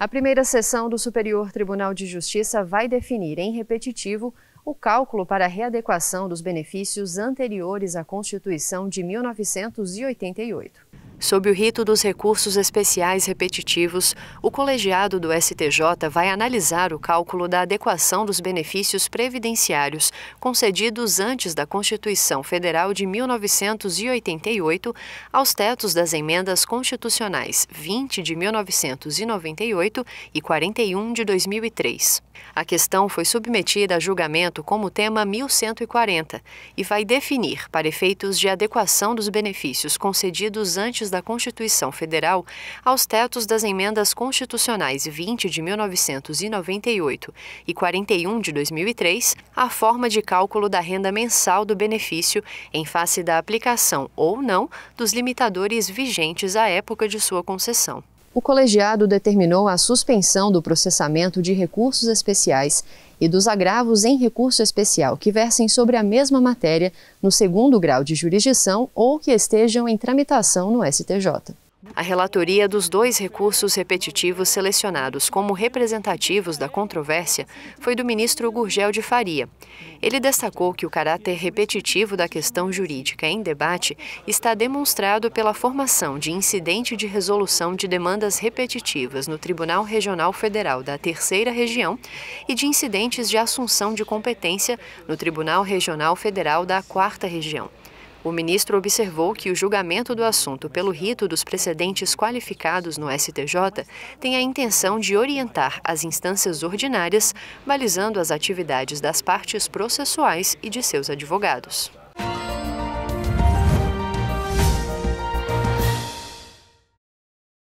A primeira sessão do Superior Tribunal de Justiça vai definir, em repetitivo, o cálculo para a readequação dos benefícios anteriores à Constituição de 1988. Sob o rito dos recursos especiais repetitivos, o colegiado do STJ vai analisar o cálculo da adequação dos benefícios previdenciários concedidos antes da Constituição Federal de 1988 aos tetos das emendas constitucionais 20 de 1998 e 41 de 2003. A questão foi submetida a julgamento como tema 1140 e vai definir, para efeitos de adequação dos benefícios concedidos antes da Constituição Federal aos tetos das emendas constitucionais 20 de 1998 e 41 de 2003 a forma de cálculo da renda mensal do benefício em face da aplicação ou não dos limitadores vigentes à época de sua concessão o colegiado determinou a suspensão do processamento de recursos especiais e dos agravos em recurso especial que versem sobre a mesma matéria no segundo grau de jurisdição ou que estejam em tramitação no STJ. A relatoria dos dois recursos repetitivos selecionados como representativos da controvérsia foi do ministro Gurgel de Faria. Ele destacou que o caráter repetitivo da questão jurídica em debate está demonstrado pela formação de incidente de resolução de demandas repetitivas no Tribunal Regional Federal da Terceira Região e de incidentes de assunção de competência no Tribunal Regional Federal da Quarta Região. O ministro observou que o julgamento do assunto pelo rito dos precedentes qualificados no STJ tem a intenção de orientar as instâncias ordinárias, balizando as atividades das partes processuais e de seus advogados.